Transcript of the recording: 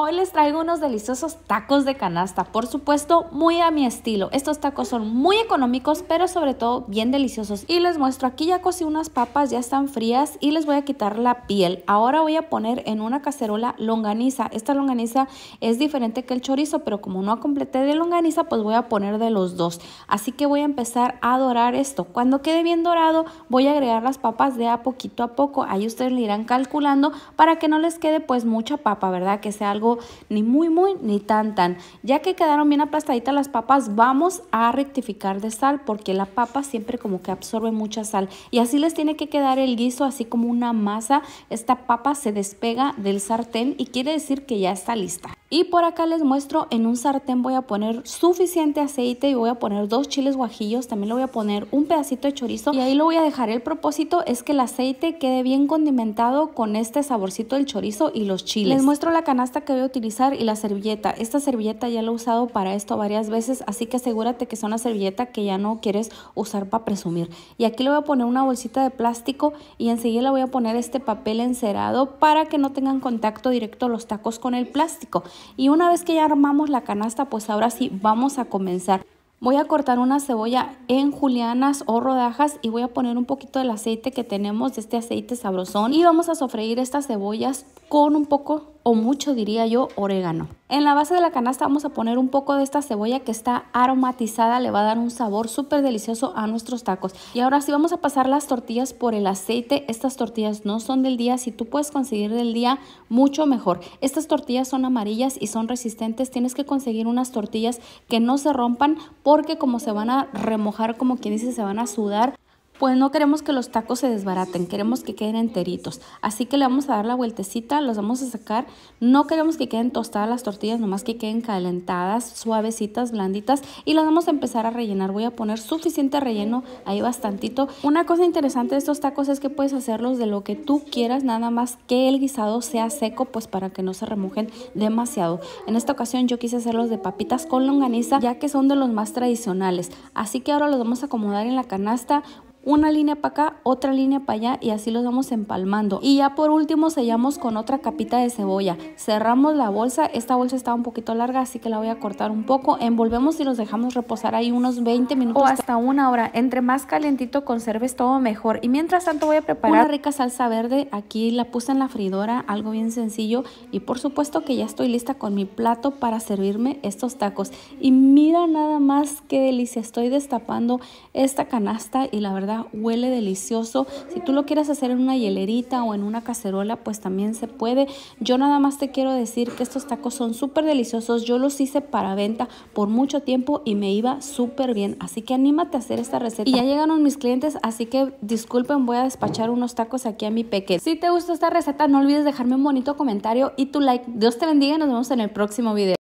Hoy les traigo unos deliciosos tacos de canasta, por supuesto muy a mi estilo. Estos tacos son muy económicos, pero sobre todo bien deliciosos. Y les muestro, aquí ya cocí unas papas, ya están frías y les voy a quitar la piel. Ahora voy a poner en una cacerola longaniza. Esta longaniza es diferente que el chorizo, pero como no completé de longaniza, pues voy a poner de los dos. Así que voy a empezar a dorar esto. Cuando quede bien dorado, voy a agregar las papas de a poquito a poco. Ahí ustedes le irán calculando para que no les quede pues mucha papa, ¿verdad? Que sea algo ni muy muy ni tan tan. Ya que quedaron bien aplastaditas las papas, vamos a rectificar de sal porque la papa siempre como que absorbe mucha sal. Y así les tiene que quedar el guiso así como una masa. Esta papa se despega del sartén y quiere decir que ya está lista. Y por acá les muestro, en un sartén voy a poner suficiente aceite y voy a poner dos chiles guajillos, también le voy a poner un pedacito de chorizo y ahí lo voy a dejar. El propósito es que el aceite quede bien condimentado con este saborcito del chorizo y los chiles. Les muestro la canasta que a utilizar y la servilleta. Esta servilleta ya la he usado para esto varias veces, así que asegúrate que es una servilleta que ya no quieres usar para presumir. Y aquí le voy a poner una bolsita de plástico y enseguida le voy a poner este papel encerado para que no tengan contacto directo los tacos con el plástico. Y una vez que ya armamos la canasta, pues ahora sí vamos a comenzar. Voy a cortar una cebolla en julianas o rodajas y voy a poner un poquito del aceite que tenemos, de este aceite sabrosón. Y vamos a sofreír estas cebollas con un poco mucho diría yo orégano. En la base de la canasta vamos a poner un poco de esta cebolla que está aromatizada, le va a dar un sabor súper delicioso a nuestros tacos. Y ahora sí vamos a pasar las tortillas por el aceite. Estas tortillas no son del día, si tú puedes conseguir del día, mucho mejor. Estas tortillas son amarillas y son resistentes, tienes que conseguir unas tortillas que no se rompan porque como se van a remojar, como quien dice, se van a sudar, pues no queremos que los tacos se desbaraten, queremos que queden enteritos. Así que le vamos a dar la vueltecita, los vamos a sacar. No queremos que queden tostadas las tortillas, nomás que queden calentadas, suavecitas, blanditas y las vamos a empezar a rellenar. Voy a poner suficiente relleno, ahí bastantito. Una cosa interesante de estos tacos es que puedes hacerlos de lo que tú quieras, nada más que el guisado sea seco, pues para que no se remojen demasiado. En esta ocasión yo quise hacerlos de papitas con longaniza, ya que son de los más tradicionales. Así que ahora los vamos a acomodar en la canasta una línea para acá, otra línea para allá y así los vamos empalmando. Y ya por último sellamos con otra capita de cebolla. Cerramos la bolsa, esta bolsa está un poquito larga así que la voy a cortar un poco. Envolvemos y los dejamos reposar ahí unos 20 minutos o hasta una hora. Entre más calientito conserves todo mejor. Y mientras tanto voy a preparar una rica salsa verde. Aquí la puse en la fridora, algo bien sencillo. Y por supuesto que ya estoy lista con mi plato para servirme estos tacos. Y mira nada más qué delicia. Estoy destapando esta canasta y la verdad huele delicioso. Si tú lo quieres hacer en una hielerita o en una cacerola, pues también se puede. Yo nada más te quiero decir que estos tacos son súper deliciosos. Yo los hice para venta por mucho tiempo y me iba súper bien. Así que anímate a hacer esta receta. Y ya llegaron mis clientes, así que disculpen, voy a despachar unos tacos aquí a mi peque. Si te gustó esta receta, no olvides dejarme un bonito comentario y tu like. Dios te bendiga y nos vemos en el próximo video.